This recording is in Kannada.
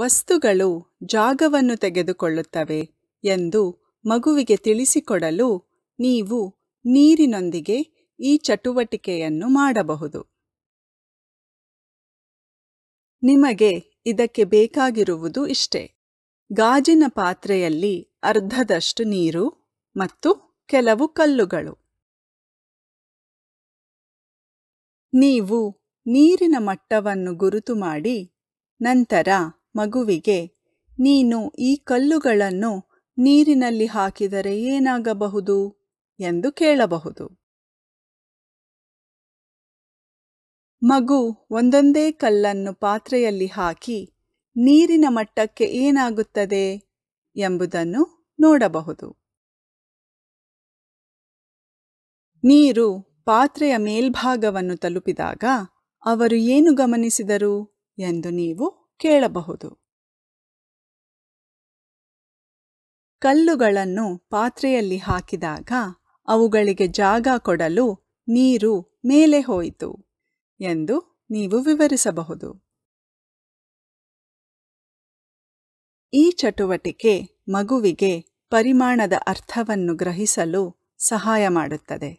ವಸ್ತುಗಳು ಜಾಗವನ್ನು ತೆಗೆದುಕೊಳ್ಳುತ್ತವೆ ಎಂದು ಮಗುವಿಗೆ ತಿಳಿಸಿಕೊಡಲು ನೀವು ನೀರಿನೊಂದಿಗೆ ಈ ಚಟುವಟಿಕೆಯನ್ನು ಮಾಡಬಹುದು ನಿಮಗೆ ಇದಕ್ಕೆ ಬೇಕಾಗಿರುವುದು ಇಷ್ಟೆ ಗಾಜಿನ ಪಾತ್ರೆಯಲ್ಲಿ ಅರ್ಧದಷ್ಟು ನೀರು ಮತ್ತು ಕೆಲವು ಕಲ್ಲುಗಳು ನೀವು ನೀರಿನ ಮಟ್ಟವನ್ನು ಗುರುತು ಮಾಡಿ ನಂತರ ಮಗುವಿಗೆ ನೀನು ಈ ಕಲ್ಲುಗಳನ್ನು ನೀರಿನಲ್ಲಿ ಹಾಕಿದರೆ ಏನಾಗಬಹುದು ಎಂದು ಕೇಳಬಹುದು ಮಗು ಒಂದೊಂದೇ ಕಲ್ಲನ್ನು ಪಾತ್ರೆಯಲ್ಲಿ ಹಾಕಿ ನೀರಿನ ಮಟ್ಟಕ್ಕೆ ಏನಾಗುತ್ತದೆ ಎಂಬುದನ್ನು ನೋಡಬಹುದು ನೀರು ಪಾತ್ರೆಯ ಮೇಲ್ಭಾಗವನ್ನು ತಲುಪಿದಾಗ ಅವರು ಏನು ಗಮನಿಸಿದರು ಎಂದು ನೀವು ಕೇಳಬಹುದು ಕಲ್ಲುಗಳನ್ನು ಪಾತ್ರೆಯಲ್ಲಿ ಹಾಕಿದಾಗ ಅವುಗಳಿಗೆ ಜಾಗ ಕೊಡಲು ನೀರು ಮೇಲೆ ಹೋಯಿತು ಎಂದು ನೀವು ವಿವರಿಸಬಹುದು ಈ ಚಟುವಟಿಕೆ ಮಗುವಿಗೆ ಪರಿಮಾಣದ ಅರ್ಥವನ್ನು ಗ್ರಹಿಸಲು ಸಹಾಯ ಮಾಡುತ್ತದೆ